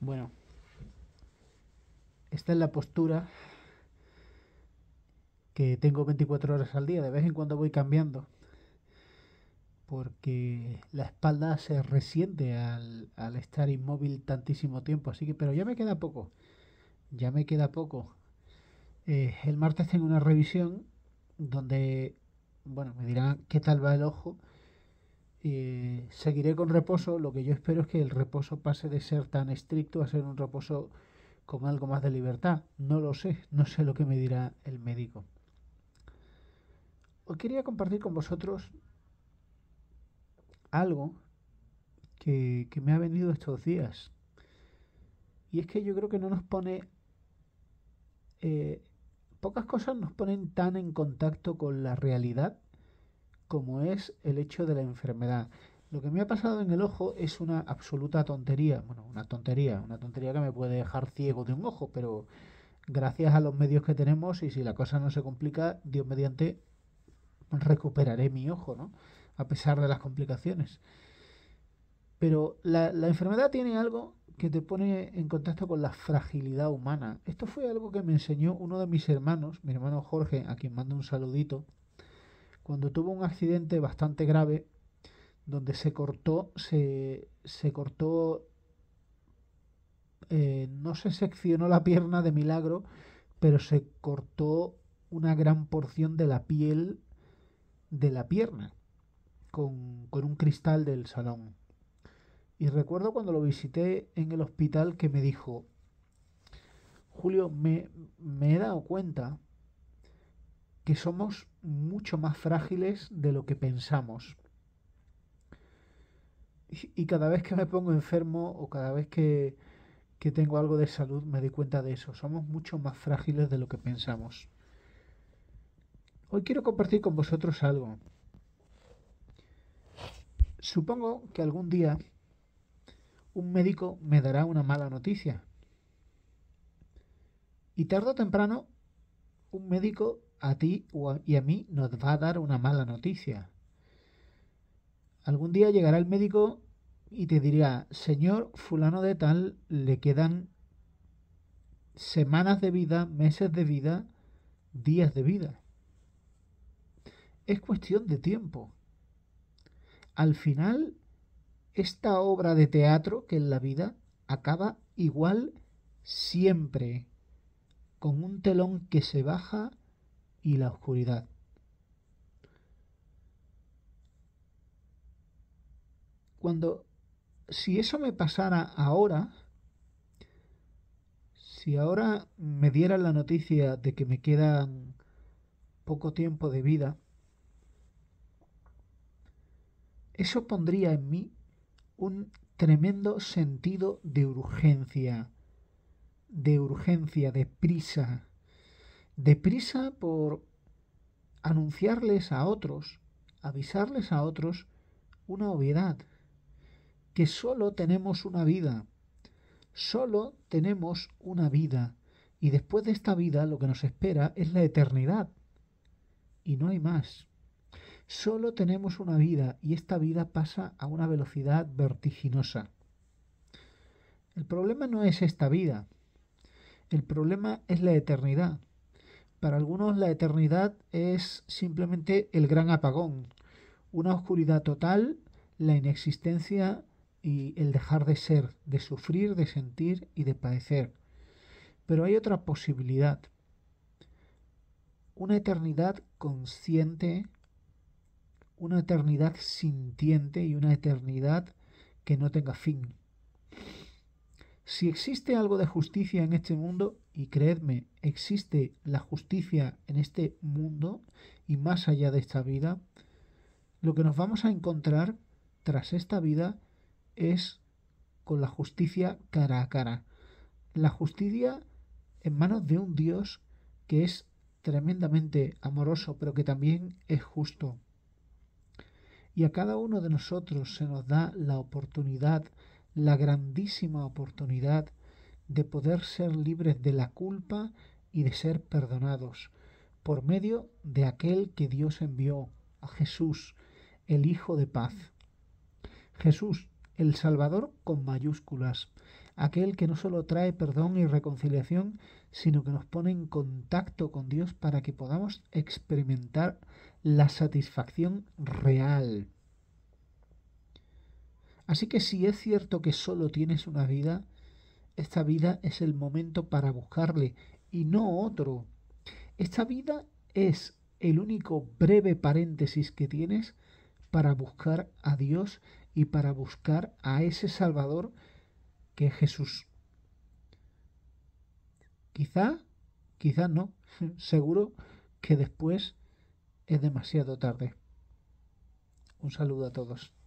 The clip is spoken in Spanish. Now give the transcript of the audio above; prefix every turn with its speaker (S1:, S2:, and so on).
S1: Bueno, esta es la postura que tengo 24 horas al día. De vez en cuando voy cambiando porque la espalda se resiente al, al estar inmóvil tantísimo tiempo. Así que, pero ya me queda poco. Ya me queda poco. Eh, el martes tengo una revisión donde, bueno, me dirán qué tal va el ojo eh, seguiré con reposo. Lo que yo espero es que el reposo pase de ser tan estricto a ser un reposo con algo más de libertad. No lo sé, no sé lo que me dirá el médico. Hoy quería compartir con vosotros algo que, me ha venido estos días. Y es que yo creo que no nos pone... Eh, pocas cosas nos ponen tan en contacto con la realidad como es el hecho de la enfermedad. Lo que me ha pasado en el ojo es una absoluta tontería, bueno, una tontería, una tontería que me puede dejar ciego de un ojo, pero gracias a los medios que tenemos y si la cosa no se complica, Dios mediante, recuperaré mi ojo, ¿no? A pesar de las complicaciones. Pero la, enfermedad tiene algo que te pone en contacto con la fragilidad humana. Esto fue algo que me enseñó uno de mis hermanos, mi hermano Jorge, a quien mando un saludito, cuando tuvo un accidente bastante grave donde se cortó, se, cortó, eh, no se seccionó la pierna de milagro, pero se cortó una gran porción de la piel de la pierna con, con un cristal del salón. Y recuerdo cuando lo visité en el hospital que me dijo, Julio, me, me he dado cuenta que somos mucho más frágiles de lo que pensamos. Y, cada vez que me pongo enfermo o cada vez que, que tengo algo de salud me doy cuenta de eso. Somos mucho más frágiles de lo que pensamos. Hoy quiero compartir con vosotros algo. Supongo que algún día un médico me dará una mala noticia. Y tarde o temprano un médico a ti y a mí nos va a dar una mala noticia. Algún día llegará el médico y te dirá, señor fulano de tal, le quedan semanas de vida, meses de vida, días de vida. Es cuestión de tiempo. Al final, esta obra de teatro que es la vida acaba igual siempre con un telón que se baja y la oscuridad. Cuando, si eso me pasara ahora, si ahora me dieran la noticia de que me quedan poco tiempo de vida, eso pondría en mí un tremendo sentido de urgencia de urgencia, de prisa, de prisa por anunciarles a otros, avisarles a otros una obviedad, que solo tenemos una vida, solo tenemos una vida, y después de esta vida lo que nos espera es la eternidad, y no hay más. Solo tenemos una vida y esta vida pasa a una velocidad vertiginosa. El problema no es esta vida, el problema es la eternidad. Para algunos la eternidad es simplemente el gran apagón, una oscuridad total, la inexistencia y el dejar de ser, de sufrir, de sentir y de padecer. Pero hay otra posibilidad, una eternidad consciente, una eternidad sintiente y una eternidad que no tenga fin. Si existe algo de justicia en este mundo, y creedme, existe la justicia en este mundo y más allá de esta vida, lo que nos vamos a encontrar tras esta vida es con la justicia cara a cara. La justicia en manos de un Dios que es tremendamente amoroso, pero que también es justo. Y a cada uno de nosotros se nos da la oportunidad de la grandísima oportunidad de poder ser libres de la culpa y de ser perdonados por medio de aquel que Dios envió, a Jesús, el Hijo de Paz. Jesús, el Salvador con mayúsculas, aquel que no solo trae perdón y reconciliación, sino que nos pone en contacto con Dios para que podamos experimentar la satisfacción real Así que si es cierto que solo tienes una vida, esta vida es el momento para buscarle y no otro. Esta vida es el único breve paréntesis que tienes para buscar a Dios y para buscar a ese Salvador que es Jesús. Quizá, quizá no, seguro que después es demasiado tarde. Un saludo a todos.